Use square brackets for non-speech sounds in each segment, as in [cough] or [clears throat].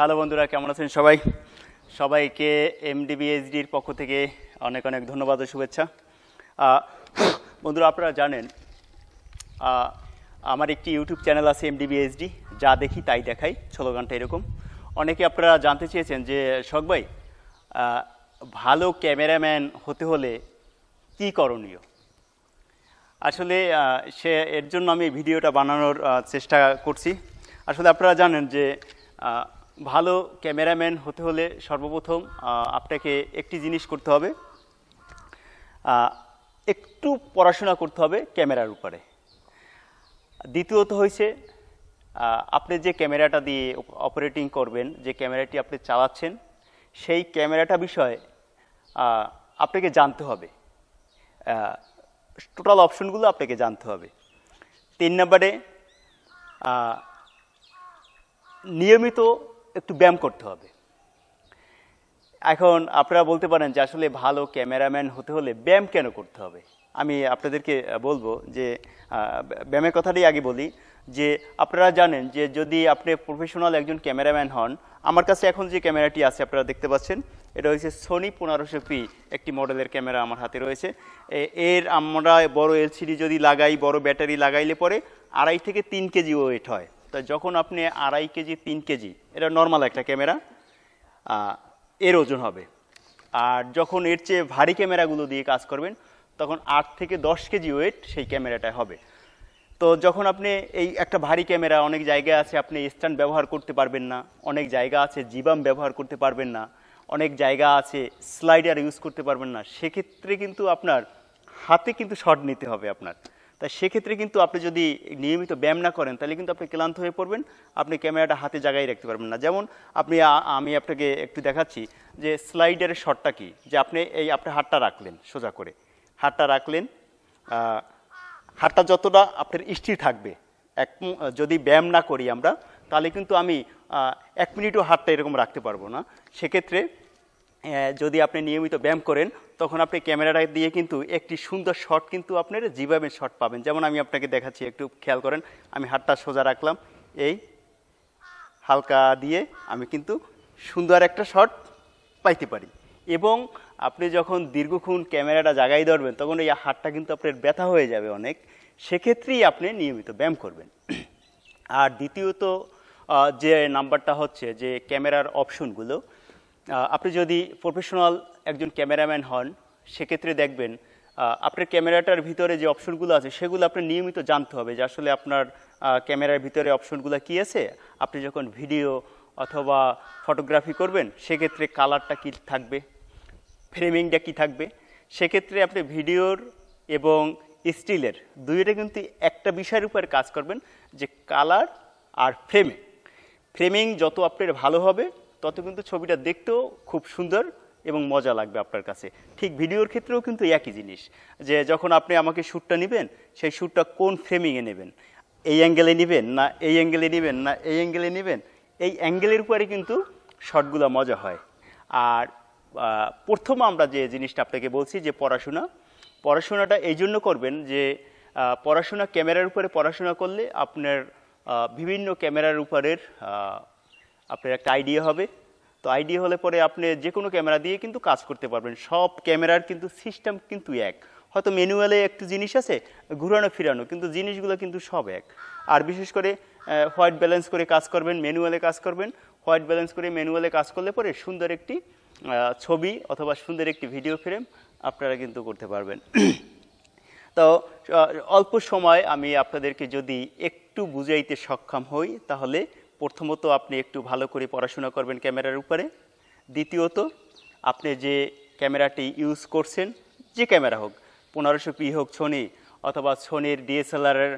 hello বন্ধুরা কেমন আছেন সবাই সবাইকে এমডিবিএসডির পক্ষ থেকে অনেক অনেক ধন্যবাদ ও শুভেচ্ছা বন্ধুরা আপনারা জানেন আমার একটি ইউটিউব চ্যানেল আছে এমডিবিএসডি যা দেখি তাই দেখাই ঘন্টা এরকম অনেকে আপনারা জানতে চেয়েছেন যে শখ ভাই ভালো ক্যামেরাম্যান হতে হলে কি করণীয় আসলে সে এর জন্য আমি ভিডিওটা বানানোর চেষ্টা করছি আসলে আপনারা জানেন যে ভালো ক্যামেরাম্যান হতে হলে সর্বপ্রথম আপনাকে একটি জিনিস করতে হবে একটু পড়াশোনা করতে হবে ক্যামেরার উপরে দ্বিতীয়ত হয়েছে আপনি যে ক্যামেরাটা দিয়ে অপারেটিং করবেন যে ক্যামেরাটি আপনি চালাচ্ছেন সেই ক্যামেরাটা বিষয়ে আপনাকে জানতে হবে টোটাল অপশনগুলো আপনাকে জানতে হবে তিন নম্বরে নিয়মিত একটু ব্যায়াম করতে হবে এখন আপনারা বলতে পারেন যে আসলে ভালো ক্যামেরাম্যান হতে হলে ব্যায়াম কেন করতে হবে আমি আপনাদেরকে বলবো যে ব্যায়ামের কথাটাই আগে বলি যে আপনারা জানেন যে যদি আপনি প্রফেশনাল একজন ক্যামেরাম্যান হন আমার কাছে এখন যে ক্যামেরাটি আছে আপনারা দেখতে পাচ্ছেন এটা হয়েছে সোনি পনেরোশো পি একটি মডেলের ক্যামেরা আমার হাতে রয়েছে এর আমরা বড় এলসিডি যদি লাগাই বড় ব্যাটারি লাগাইলে পরে আড়াই থেকে তিন কেজি ওয়েট হয় তা যখন আপনি আড়াই কেজি তিন কেজি এটা নর্মাল একটা ক্যামেরা এর ওজন হবে আর যখন এর চেয়ে ভারী ক্যামেরাগুলো দিয়ে কাজ করবেন তখন আট থেকে দশ কেজি ওয়েট সেই ক্যামেরাটায় হবে তো যখন আপনি এই একটা ভারী ক্যামেরা অনেক জায়গা আছে আপনি স্ট্যান্ড ব্যবহার করতে পারবেন না অনেক জায়গা আছে জিবাম ব্যবহার করতে পারবেন না অনেক জায়গা আছে স্লাইডার ইউজ করতে পারবেন না সেক্ষেত্রে কিন্তু আপনার হাতে কিন্তু শট নিতে হবে আপনার তাই সেক্ষেত্রে কিন্তু আপনি যদি নিয়মিত ব্যায়াম না করেন তাহলে কিন্তু আপনি ক্লান্ত হয়ে পড়বেন আপনি ক্যামেরাটা হাতে জায়গায় রাখতে পারবেন না যেমন আপনি আমি আপনাকে একটু দেখাচ্ছি যে স্লাইডারের শটটা কি যে আপনি এই আপনি হাতটা রাখলেন সোজা করে হাতটা রাখলেন হাতটা যতটা আপনার স্থির থাকবে এক যদি ব্যায়াম না করি আমরা তাহলে কিন্তু আমি এক মিনিটও হাতটা এরকম রাখতে পারবো না সেক্ষেত্রে যদি আপনি নিয়মিত ব্যায়াম করেন তখন আপনি ক্যামেরাটা দিয়ে কিন্তু একটি সুন্দর শট কিন্তু আপনার জিভাবে শট পাবেন যেমন আমি আপনাকে দেখাচ্ছি একটু খেয়াল করেন আমি হাতটা সোজা রাখলাম এই হালকা দিয়ে আমি কিন্তু সুন্দর একটা শট পাইতে পারি এবং আপনি যখন দীর্ঘক্ষণ ক্যামেরাটা জাগাই ধরবেন তখন এই হাতটা কিন্তু আপনার ব্যথা হয়ে যাবে অনেক সেক্ষেত্রেই আপনি নিয়মিত ব্যায়াম করবেন আর দ্বিতীয়ত যে নাম্বারটা হচ্ছে যে ক্যামেরার অপশনগুলো আপনি যদি প্রফেশনাল একজন ক্যামেরাম্যান হন সেক্ষেত্রে দেখবেন আপনার ক্যামেরাটার ভিতরে যে অপশনগুলো আছে সেগুলো আপনার নিয়মিত জানতে হবে যে আসলে আপনার ক্যামেরার ভিতরে অপশনগুলো কী আছে আপনি যখন ভিডিও অথবা ফটোগ্রাফি করবেন সেক্ষেত্রে কালারটা কী থাকবে ফ্রেমিংটা কী থাকবে সেক্ষেত্রে আপনি ভিডিওর এবং স্টিলের দুইটা কিন্তু একটা বিষয়ের উপর কাজ করবেন যে কালার আর ফ্রেমিং ফ্রেমিং যত আপনার ভালো হবে তত কিন্তু ছবিটা দেখতেও খুব সুন্দর এবং মজা লাগবে আপনার কাছে ঠিক ভিডিওর ক্ষেত্রেও কিন্তু একই জিনিস যে যখন আপনি আমাকে শ্যুটটা নেবেন সেই শ্যুটটা কোন ফ্রেমিংয়ে নেবেন এই অ্যাঙ্গেলে নেবেন না এই অ্যাঙ্গেলে নেবেন না এই অ্যাঙ্গেলে নেবেন এই অ্যাঙ্গেলের উপরে কিন্তু শটগুলো মজা হয় আর প্রথম আমরা যে জিনিসটা আপনাকে বলছি যে পড়াশোনা পড়াশোনাটা এই জন্য করবেন যে পড়াশোনা ক্যামেরার উপরে পড়াশোনা করলে আপনার বিভিন্ন ক্যামেরার উপরের আপনার একটা আইডিয়া হবে তো আইডিয়া হলে পরে আপনি যে কোনো ক্যামেরা দিয়ে কিন্তু কাজ করতে পারবেন সব ক্যামেরার কিন্তু সিস্টেম কিন্তু এক হয়তো ম্যানুয়ালে একটু জিনিস আছে ঘুরানো ফিরানো কিন্তু জিনিসগুলো কিন্তু সব এক আর বিশেষ করে হোয়াইট ব্যালেন্স করে কাজ করবেন ম্যানুয়ালে কাজ করবেন হোয়াইট ব্যালেন্স করে ম্যানুয়ালে কাজ করলে পরে সুন্দর একটি ছবি অথবা সুন্দর একটি ভিডিও ফ্রেম আপনারা কিন্তু করতে পারবেন [clears throat] তো অল্প সময় আমি আপনাদেরকে যদি একটু বুঝাইতে সক্ষম হই তাহলে প্রথমত আপনি একটু ভালো করে পড়াশোনা করবেন ক্যামেরার উপরে দ্বিতীয়ত আপনি যে ক্যামেরাটি ইউজ করছেন যে ক্যামেরা হোক পনেরোশো পি হোক ছনি অথবা সোনির ডিএসএলআরের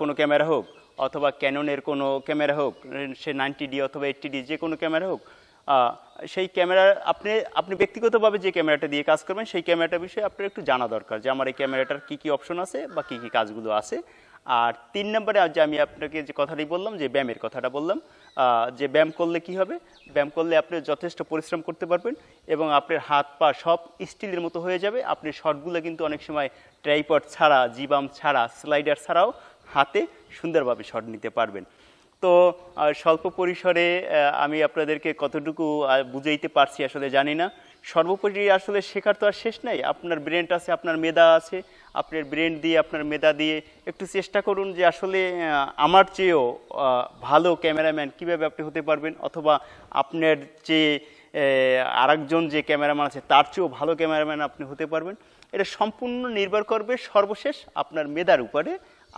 কোনো ক্যামেরা হোক অথবা ক্যাননের কোনো ক্যামেরা হোক সে নাইনটি ডি অথবা এইটটি ডি যে কোনো ক্যামেরা হোক সেই ক্যামেরা আপনি আপনি ব্যক্তিগতভাবে যে ক্যামেরাটা দিয়ে কাজ করবেন সেই ক্যামেরাটা বিষয়ে আপনার একটু জানা দরকার যে আমার এই ক্যামেরাটার কী কী অপশন আছে বা কী কী কাজগুলো আছে আর তিন নম্বরে আজ আমি আপনাকে যে কথাটি বললাম যে ব্যায়ামের কথাটা বললাম যে ব্যায়াম করলে কি হবে ব্যায়াম করলে আপনি যথেষ্ট পরিশ্রম করতে পারবেন এবং আপনার হাত পা সব স্টিলের মতো হয়ে যাবে আপনি শটগুলো কিন্তু অনেক সময় ট্রাইপড ছাড়া জিবাম ছাড়া স্লাইডার ছাড়াও হাতে সুন্দরভাবে শট নিতে পারবেন তো স্বল্প পরিসরে আমি আপনাদেরকে কতটুকু বুঝাইতে পারছি আসলে জানি না সর্বোপরি আসলে শেখার তো আর শেষ নাই আপনার ব্রেনটা আছে আপনার মেধা আছে আপনার ব্রেন দিয়ে আপনার মেধা দিয়ে একটু চেষ্টা করুন যে আসলে আমার চেয়েও ভালো ক্যামেরাম্যান কিভাবে আপনি হতে পারবেন অথবা আপনার যে আরেকজন যে ক্যামেরাম্যান আছে তার চেয়েও ভালো ক্যামেরাম্যান আপনি হতে পারবেন এটা সম্পূর্ণ নির্ভর করবে সর্বশেষ আপনার মেধার উপরে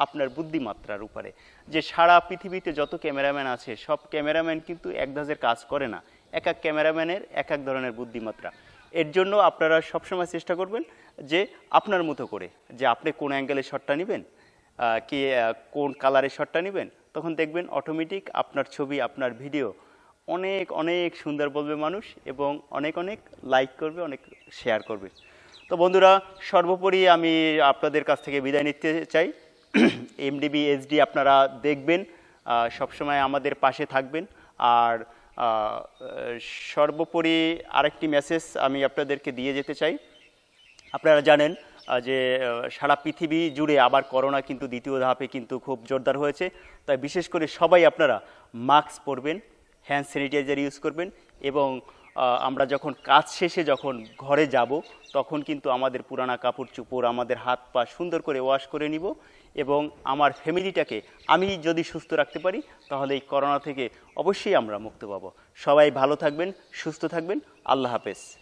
আপনার বুদ্ধিমাত্রার উপরে যে সারা পৃথিবীতে যত ক্যামেরাম্যান আছে সব ক্যামেরাম্যান কিন্তু এক ধাজের কাজ করে না এক এক ক্যামেরাম্যানের এক এক ধরনের বুদ্ধিমাত্রা এর জন্য আপনারা সবসময় চেষ্টা করবেন যে আপনার মতো করে যে আপনি কোন অ্যাঙ্গেলের শটটা নেবেন কি কোন কালারের শটটা নেবেন তখন দেখবেন অটোমেটিক আপনার ছবি আপনার ভিডিও অনেক অনেক সুন্দর বলবে মানুষ এবং অনেক অনেক লাইক করবে অনেক শেয়ার করবে তো বন্ধুরা সর্বোপরি আমি আপনাদের কাছ থেকে বিদায় নিতে চাই এমডিবি [clears throat] এসডি আপনারা দেখবেন সবসময় আমাদের পাশে থাকবেন আর সর্বোপরি আরেকটি মেসেজ আমি আপনাদেরকে দিয়ে যেতে চাই আপনারা জানেন যে সারা পৃথিবী জুড়ে আবার করোনা কিন্তু দ্বিতীয় ধাপে কিন্তু খুব জোরদার হয়েছে তাই বিশেষ করে সবাই আপনারা মাস্ক পরবেন হ্যান্ড স্যানিটাইজার ইউজ করবেন এবং আমরা যখন কাজ শেষে যখন ঘরে যাব তখন কিন্তু আমাদের পুরানা কাপড় চুপড় আমাদের হাত পা সুন্দর করে ওয়াশ করে নিব এবং আমার ফ্যামিলিটাকে আমি যদি সুস্থ রাখতে পারি তাহলে এই করোনা থেকে অবশ্যই আমরা মুক্ত পাবো সবাই ভালো থাকবেন সুস্থ থাকবেন আল্লাহ হাফেজ